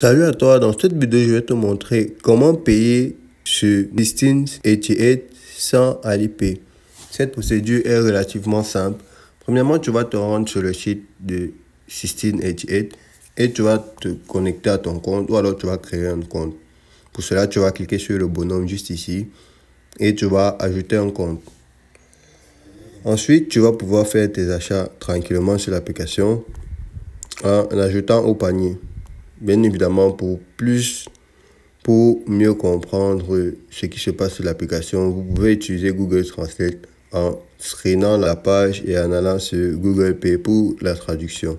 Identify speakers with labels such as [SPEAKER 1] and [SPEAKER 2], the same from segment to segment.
[SPEAKER 1] Salut à toi, dans cette vidéo je vais te montrer comment payer sur sistine 88 sans Alipay. Cette procédure est relativement simple. Premièrement, tu vas te rendre sur le site de sistine 88 et tu vas te connecter à ton compte ou alors tu vas créer un compte. Pour cela, tu vas cliquer sur le bonhomme juste ici et tu vas ajouter un compte. Ensuite, tu vas pouvoir faire tes achats tranquillement sur l'application en ajoutant au panier bien évidemment pour plus pour mieux comprendre ce qui se passe sur l'application, vous pouvez utiliser Google Translate en screenant la page et en allant sur Google Pay pour la traduction.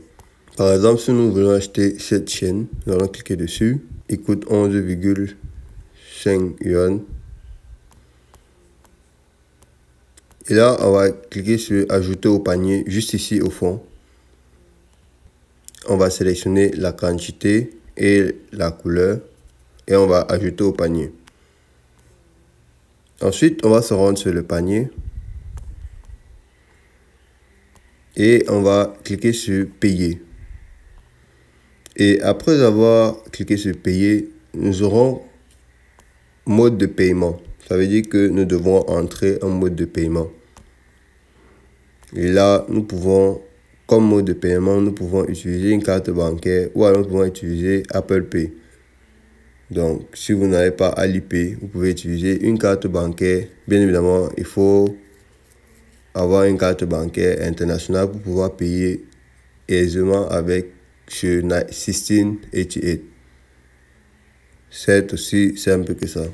[SPEAKER 1] Par exemple, si nous voulons acheter cette chaîne, nous allons cliquer dessus. Il coûte 11,5 yuan. Et là, on va cliquer sur Ajouter au panier juste ici au fond on va sélectionner la quantité et la couleur et on va ajouter au panier. Ensuite, on va se rendre sur le panier et on va cliquer sur payer. Et après avoir cliqué sur payer, nous aurons mode de paiement. Ça veut dire que nous devons entrer en mode de paiement. Et là, nous pouvons comme mode de paiement, nous pouvons utiliser une carte bancaire ou alors nous pouvons utiliser Apple Pay. Donc, si vous n'avez pas Alipay, vous pouvez utiliser une carte bancaire. Bien évidemment, il faut avoir une carte bancaire internationale pour pouvoir payer aisément avec chez 1688. C'est aussi simple que ça.